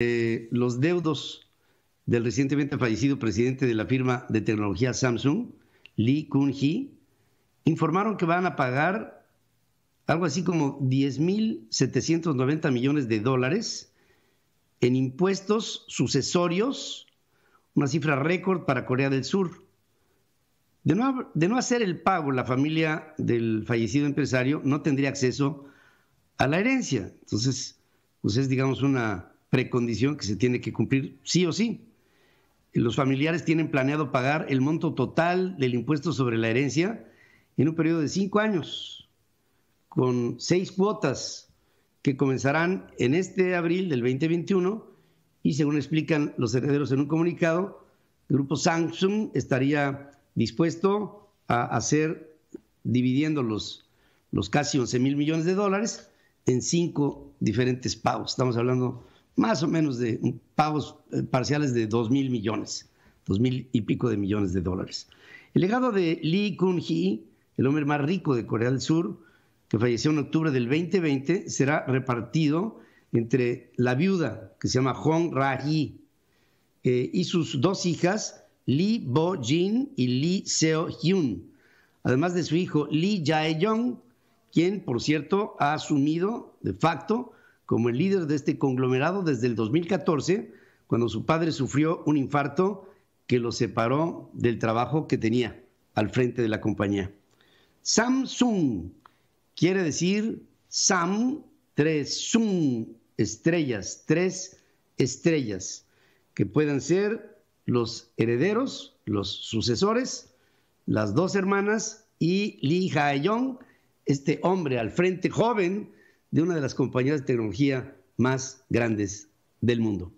Eh, los deudos del recientemente fallecido presidente de la firma de tecnología Samsung, Lee Kun-hee, informaron que van a pagar algo así como 10.790 millones de dólares en impuestos sucesorios, una cifra récord para Corea del Sur. De no, de no hacer el pago, la familia del fallecido empresario no tendría acceso a la herencia. Entonces, pues es, digamos, una precondición que se tiene que cumplir sí o sí. Los familiares tienen planeado pagar el monto total del impuesto sobre la herencia en un periodo de cinco años, con seis cuotas que comenzarán en este abril del 2021 y según explican los herederos en un comunicado, el grupo Samsung estaría dispuesto a hacer, dividiendo los, casi 11 mil millones de dólares, en cinco diferentes pagos. Estamos hablando más o menos de pagos eh, parciales de 2 mil millones, 2 mil y pico de millones de dólares. El legado de Lee Kun-hee, el hombre más rico de Corea del Sur, que falleció en octubre del 2020, será repartido entre la viuda, que se llama Hong Ra-hee, eh, y sus dos hijas, Lee Bo-jin y Lee Seo-hyun, además de su hijo Lee Jae-yong, quien, por cierto, ha asumido de facto como el líder de este conglomerado desde el 2014, cuando su padre sufrió un infarto que lo separó del trabajo que tenía al frente de la compañía. Samsung quiere decir Sam, tres, Sum, estrellas, tres estrellas, que puedan ser los herederos, los sucesores, las dos hermanas y Lee Jae-yong, este hombre al frente joven de una de las compañías de tecnología más grandes del mundo.